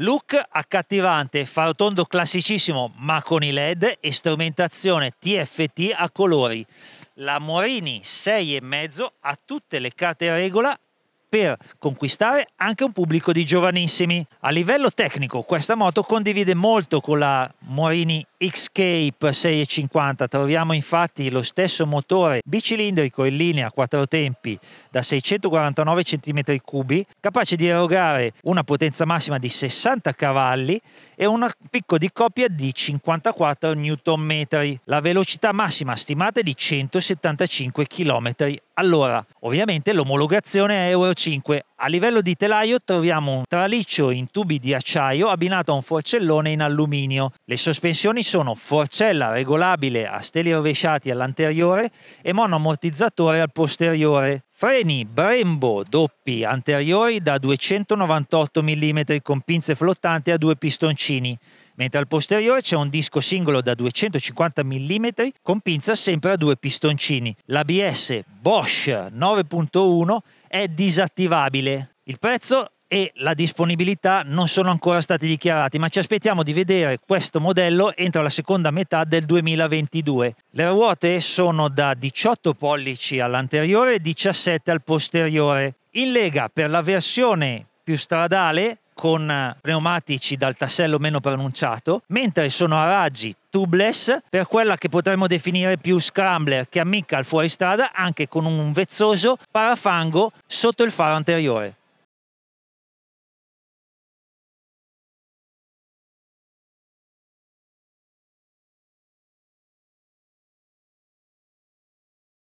Look accattivante, farotondo classicissimo ma con i LED e strumentazione TFT a colori. La Morini 6,5 ha tutte le carte regola per conquistare anche un pubblico di giovanissimi. A livello tecnico questa moto condivide molto con la Morini Xcape 650, troviamo infatti lo stesso motore bicilindrico in linea a quattro tempi da 649 cm3, capace di erogare una potenza massima di 60 cavalli e un picco di coppia di 54 Nm. La velocità massima stimata è di 175 km allora, ovviamente l'omologazione è Euro 5. A livello di telaio troviamo un traliccio in tubi di acciaio abbinato a un forcellone in alluminio. Le sospensioni sono forcella regolabile a steli rovesciati all'anteriore e monoammortizzatore al posteriore. Freni Brembo doppi anteriori da 298 mm con pinze flottanti a due pistoncini mentre al posteriore c'è un disco singolo da 250 mm con pinza sempre a due pistoncini. L'ABS Bosch 9.1 è disattivabile. Il prezzo e la disponibilità non sono ancora stati dichiarati, ma ci aspettiamo di vedere questo modello entro la seconda metà del 2022. Le ruote sono da 18 pollici all'anteriore e 17 al posteriore. In lega per la versione più stradale con pneumatici dal tassello meno pronunciato, mentre sono a raggi tubeless per quella che potremmo definire più scrambler che ammicca al fuoristrada anche con un vezzoso parafango sotto il faro anteriore.